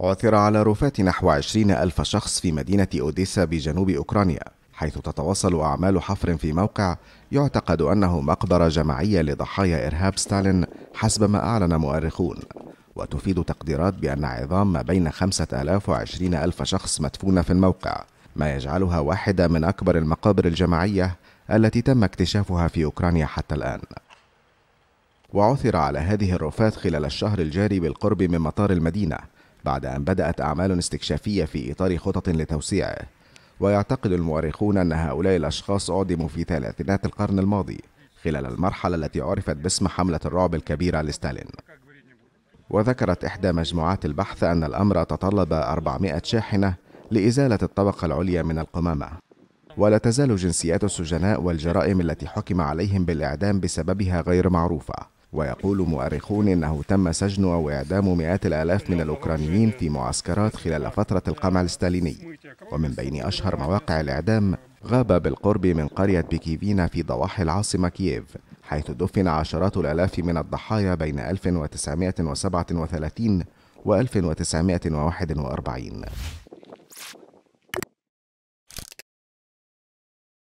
عثر على رفات نحو 20 ألف شخص في مدينة أوديسا بجنوب أوكرانيا حيث تتواصل أعمال حفر في موقع يعتقد أنه مقبرة جماعية لضحايا إرهاب ستالين حسب ما أعلن مؤرخون وتفيد تقديرات بأن عظام ما بين 5000 و 20 ألف شخص مدفونة في الموقع ما يجعلها واحدة من أكبر المقابر الجماعية التي تم اكتشافها في أوكرانيا حتى الآن وعثر على هذه الرفات خلال الشهر الجاري بالقرب من مطار المدينة بعد أن بدأت أعمال استكشافية في إطار خطط لتوسيعه ويعتقد المؤرخون أن هؤلاء الأشخاص أعدموا في ثلاثينات القرن الماضي خلال المرحلة التي عرفت باسم حملة الرعب الكبيرة لستالين وذكرت إحدى مجموعات البحث أن الأمر تطلب 400 شاحنة لإزالة الطبقة العليا من القمامة ولا تزال جنسيات السجناء والجرائم التي حكم عليهم بالإعدام بسببها غير معروفة ويقول مؤرخون أنه تم سجن أو إعدام مئات الآلاف من الأوكرانيين في معسكرات خلال فترة القمع الستاليني ومن بين أشهر مواقع الإعدام غاب بالقرب من قرية بيكيفينا في ضواحي العاصمة كييف حيث دفن عشرات الآلاف من الضحايا بين 1937 و 1941